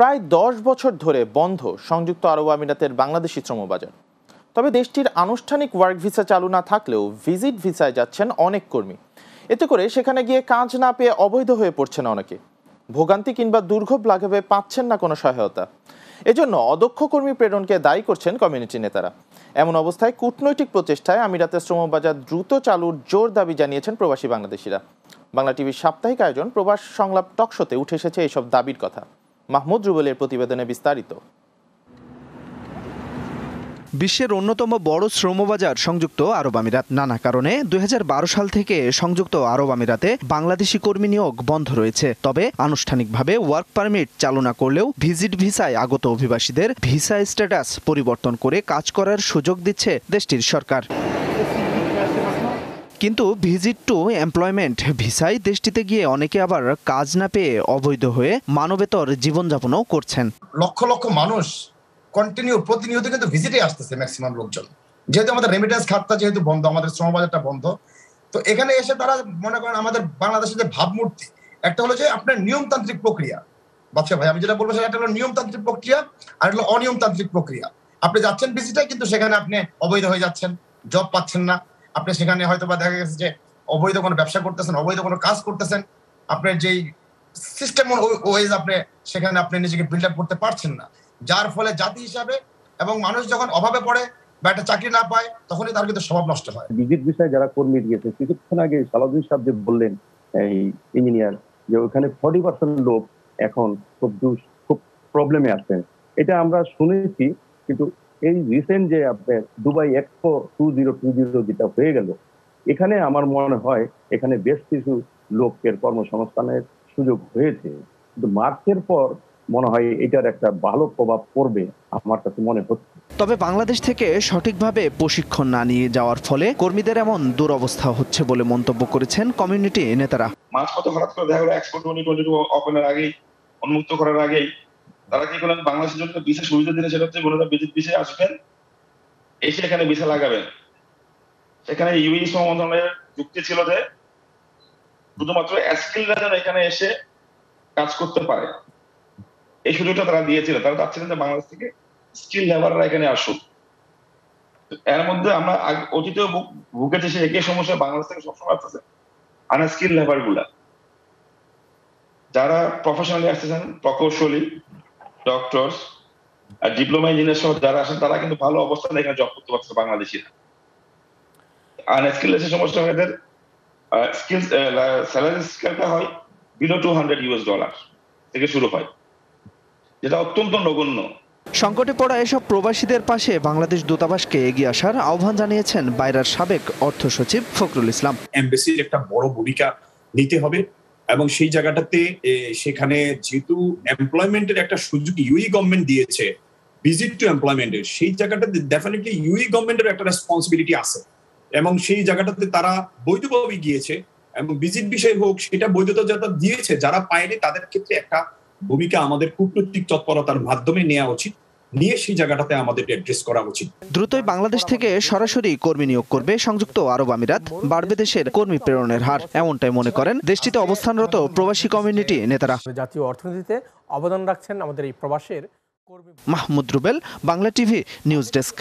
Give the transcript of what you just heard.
প্রায় দশ বছর ধরে বন্ধ সংযুক্ত আরব আমিরাতের বাংলাদেশি শ্রমবাজার তবে দেশটির আনুষ্ঠানিক ওয়ার্ক ভিসা চালু না থাকলেও ভিজিট ভিসায় যাচ্ছেন অনেক কর্মী এতে করে সেখানে গিয়ে কাজ না পেয়ে অবৈধ হয়ে পড়ছেন অনেকে ভোগান্তি কিংবা দুর্ভোগ লাঘবে পাচ্ছেন না কোনো সহায়তা এজন্য অদক্ষ কর্মী প্রেরণকে দায়ী করছেন কমিউনিটি নেতারা এমন অবস্থায় কূটনৈতিক প্রচেষ্টায় আমিরাতের শ্রমবাজার দ্রুত চালুর জোর দাবি জানিয়েছেন প্রবাসী বাংলাদেশিরা বাংলা টিভির সাপ্তাহিক আয়োজন প্রবাস সংলাপ টকশোতে উঠে এসেছে এইসব দাবির কথা মাহমুদ রুবেলের প্রতিবেদনে বিস্তারিত বিশ্বের অন্যতম বড় শ্রমবাজার সংযুক্ত আরব আমিরাত নানা কারণে দুই সাল থেকে সংযুক্ত আরব আমিরাতে বাংলাদেশি কর্মী নিয়োগ বন্ধ রয়েছে তবে আনুষ্ঠানিকভাবে ওয়ার্ক পারমিট চালু না করলেও ভিজিট ভিসায় আগত অভিবাসীদের ভিসা স্ট্যাটাস পরিবর্তন করে কাজ করার সুযোগ দিচ্ছে দেশটির সরকার কিন্তু ভিজিট টু এমপ্লয়মেন্ট ভিসাই দেশটিতে গিয়ে অনেকে আবার কাজ না পেয়ে অবৈধ হয়ে মানবেতর জীবনযাপনও করছেন লক্ষ লক্ষ মানুষ কন্টিনিউ প্রতিনিয়ত কিন্তু ভিজিটে আসতেছে ম্যাক্সিমাম লোকজন যেহেতু আমাদের রেমিটেন্স খাতটা যেহেতু বন্ধ আমাদের শ্রমবাজারটা বন্ধ তো এখানে এসে তারা মনে করেন আমাদের বাংলাদেশের যে ভাবমূর্তি একটা হলো যে আপনার নিয়মতান্ত্রিক প্রক্রিয়া বাচ্চা ভাই আমি যেটা বলবো সেটা হলো নিয়মতান্ত্রিক প্রক্রিয়া আর হলো অনিয়মতান্ত্রিক প্রক্রিয়া আপনি যাচ্ছেন ভিজিটে কিন্তু সেখানে আপনি অবৈধ হয়ে যাচ্ছেন জব পাচ্ছেন না আপনি সেখানে হয়তো বা দেখা গেছে যে অবৈধ কোনো ব্যবসা করতেছেন অবৈধ কোনো কাজ করতেছেন আপনার যেই সিস্টেম ওয়েজ আপনি সেখানে আপনি নিজেকে বিল্ড আপ করতে পারছেন না যার ফলে জাতি হিসাবে এবং মানুষ যখন অভাবে পড়ে বা একটা চাকরি না পায় তখনই তার কিন্তু স্বভাব নষ্ট হয় বিদ্যুৎ বিষয়ে যারা কর্মী দিয়েছে কিছুক্ষণ আগে সালাউদ্দিন সাহেব যে বললেন এই ইঞ্জিনিয়ার যে ওখানে ফর্টি পার্সেন্ট লোক এখন খুব খুব প্রবলেমে আছেন এটা আমরা শুনেছি কিন্তু এই রিসেন্ট যে আপনার Dubai Expo two zero two zero যেটা হয়ে গেল এখানে আমার মনে হয় এখানে বেশ কিছু লোকের কর্মসংস্থানের সুযোগ হয়েছে কিন্তু মার্চের পর মনে হয় এটার একটা ভালো প্রভাব পড়বে আমার কাছে মনে হচ্ছে তবে বাংলাদেশ থেকে সঠিকভাবে প্রশিক্ষণ না নিয়ে যাওয়ার ফলে কর্মীদের এমন দুরবস্থা হচ্ছে বলে মন্তব্য করেছেন কমিউনিটি নেতারা কত হঠাৎ করে দেখা গেল এক্সপোর্ট ওপেনের আগেই উন্মুক্ত করার আগেই তারা কি করলেন বাংলাদেশের জন্য বিশেষ সুবিধা দিলে সেটা হচ্ছে ওনারা বিদ্যুৎ ভিসায় আসবেন এসে এখানে ভিসা লাগাবেন এখানে ইউএই শ্রম মন্ত্রণালয়ের যুক্তি ছিল যে শুধুমাত্র স্কিলরা যেন এখানে এসে কাজ করতে পারে এই সুযোগটা তারা দিয়েছিল তারা চাচ্ছিলেন যে বাংলাদেশ থেকে স্কিল লেবাররা এখানে আসুক এর মধ্যে আমরা অতীতেও ভুগেছি সে একই সমস্যা বাংলাদেশ থেকে সবসময় আসতেছে আনস্কিল লেবার গুলা যারা প্রফেশনালি আসতেছেন প্রকৌশলী ডক্টরস আর ডিপ্লোমা ইঞ্জিনিয়ার সহ যারা আসেন তারা কিন্তু ভালো অবস্থানে এখানে জব করতে পারছে বাংলাদেশিরা আর সমস্যা হয় এদের স্কিল স্যালারি স্কেলটা হয় below two hundred US dollar থেকে শুরু হয় যেটা অত্যন্ত নগণ্য সংকটে পড়া এসব প্রবাসীদের পাশে বাংলাদেশ দূতাবাসকে এগিয়ে আসার আহ্বান জানিয়েছেন বাইরার সাবেক অর্থ সচিব ফখরুল ইসলাম এমবেসির একটা বড় ভূমিকা নিতে হবে এবং সেই জায়গাটাতে সেখানে যেহেতু এমপ্লয়মেন্টের একটা সুযোগ ইউই গভর্নমেন্ট e দিয়েছে ভিজিট টু এমপ্লয়মেন্টের সেই জায়গাটাতে ডেফিনেটলি ইউই গভর্নমেন্টের একটা রেসপন্সিবিলিটি আছে এবং সেই জায়গাটাতে তারা বৈধভাবে গিয়েছে এবং ভিজিট বিষয় হোক সেটা বৈধতা যারা দিয়েছে যারা পায়নি তাদের ক্ষেত্রে একটা ভূমিকা আমাদের কূটনৈতিক তৎপরতার মাধ্যমে নেওয়া উচিত নিয়ে সেই জায়গাটাতে আমাদের অ্যাড্রেস করা উচিত দ্রুতই বাংলাদেশ থেকে সরাসরি কর্মী নিয়োগ করবে সংযুক্ত আরব আমিরাত বাড়বে দেশের কর্মী প্রেরণের হার এমনটাই মনে করেন দেশটিতে অবস্থানরত প্রবাসী কমিউনিটি নেতারা জাতীয় অর্থনীতিতে অবদান রাখছেন আমাদের এই প্রবাসের Mahmud Rubel Bangla TV news desk